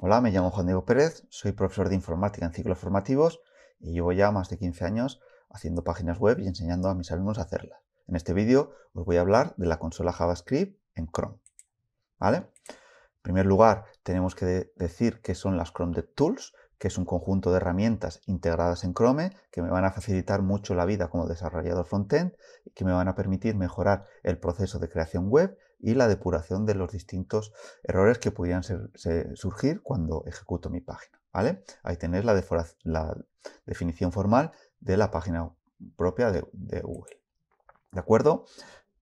Hola, me llamo Juan Diego Pérez, soy profesor de informática en ciclos formativos y llevo ya más de 15 años haciendo páginas web y enseñando a mis alumnos a hacerlas. En este vídeo os voy a hablar de la consola JavaScript en Chrome. ¿Vale? En primer lugar, tenemos que decir que son las Chrome DevTools, que es un conjunto de herramientas integradas en Chrome que me van a facilitar mucho la vida como desarrollador frontend que me van a permitir mejorar el proceso de creación web y la depuración de los distintos errores que pudieran surgir cuando ejecuto mi página. ¿vale? Ahí tenéis la, definición formal de la página propia de, Google. ¿De acuerdo?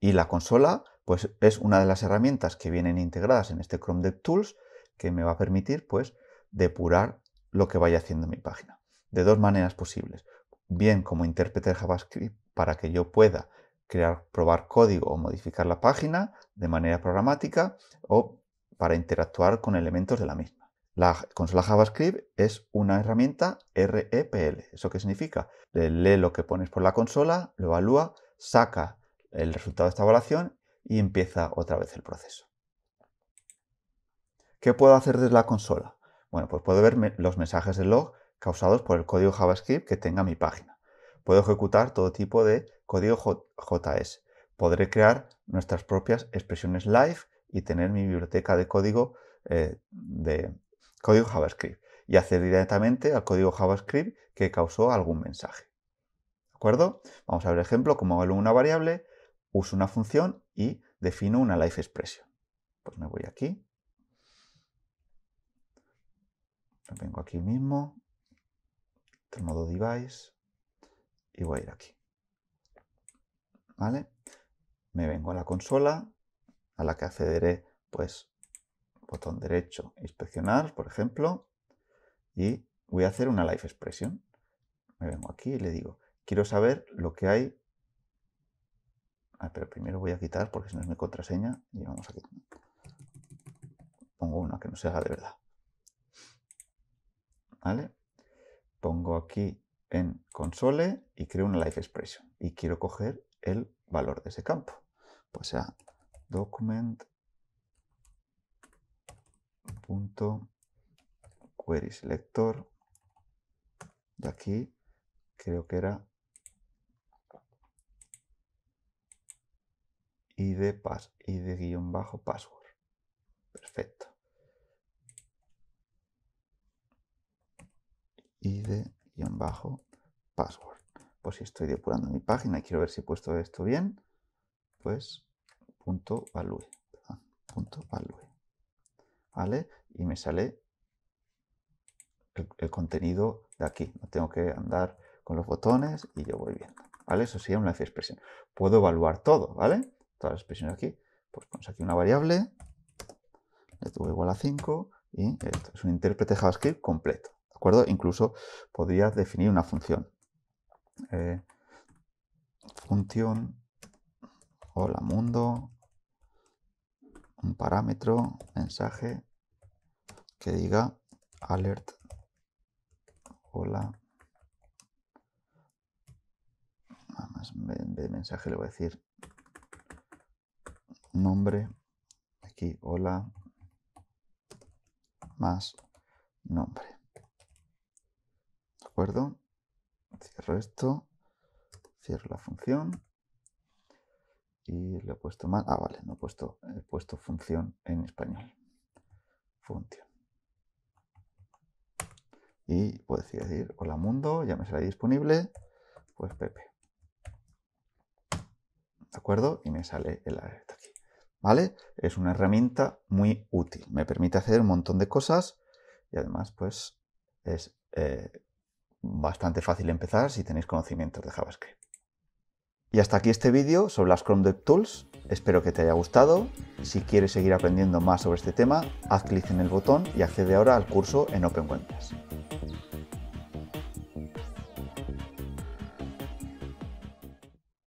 Y la consola pues, es una de las herramientas que vienen integradas en este Chrome DevTools que me va a permitir pues, depurar lo que vaya haciendo mi página. De dos maneras posibles. Bien como intérprete de JavaScript para que yo pueda crear, probar código o modificar la página de manera programática o para interactuar con elementos de la misma. La consola JavaScript es una herramienta REPL. ¿Eso qué significa? Lee lo que pones por la consola, lo evalúa, saca el resultado de esta evaluación y empieza otra vez el proceso. ¿Qué puedo hacer desde la consola? Bueno, pues puedo ver los mensajes de log causados por el código JavaScript que tenga mi página. Puedo ejecutar todo tipo de código JS. Podré crear nuestras propias expresiones live y tener mi biblioteca de código eh, de código JavaScript y acceder directamente al código JavaScript que causó algún mensaje. ¿De acuerdo? Vamos a ver el ejemplo, Como hago una variable, uso una función y defino una live expression. Pues me voy aquí. Vengo aquí mismo. Modo device y voy a ir aquí. ¿Vale? Me vengo a la consola a la que accederé, pues, botón derecho, inspeccionar, por ejemplo, y voy a hacer una live expression. Me vengo aquí y le digo, quiero saber lo que hay. Ah, pero primero voy a quitar porque si no es mi contraseña y vamos aquí. Pongo una que no se haga de verdad. ¿Vale? Pongo aquí en console y creo una life expression. Y quiero coger el valor de ese campo. Pues sea document punto query selector de aquí creo que era id y de guión bajo password perfecto id bajo password. Pues si estoy depurando mi página y quiero ver si he puesto esto bien, pues punto value, value. ¿Vale? Y me sale el, contenido de aquí. No tengo que andar con los botones y yo voy viendo. ¿Vale? Eso es una expresión. Puedo evaluar todo, ¿vale? Todas las expresiones aquí. Pues ponemos aquí una variable, le tuve igual a 5 y esto es un intérprete JavaScript completo. Incluso podrías definir una función. Eh, función, hola mundo, un parámetro, mensaje, que diga alert, hola. de mensaje le voy a decir nombre, aquí, hola, más nombre. ¿De acuerdo? Cierro esto, cierro la función y le he puesto mal. Ah, vale, no he puesto, he puesto función en español. Función. Y puedo decir, hola mundo, ya me sale disponible, pues Pepe. ¿De acuerdo? Y me sale el alerta aquí. ¿Vale? Es una herramienta muy útil. Me permite hacer un montón de cosas y además, pues, es eh, bastante fácil empezar si tenéis conocimientos de JavaScript. Y hasta aquí este vídeo sobre las Chrome DevTools. Espero que te haya gustado. Si quieres seguir aprendiendo más sobre este tema, haz clic en el botón y accede ahora al curso en Open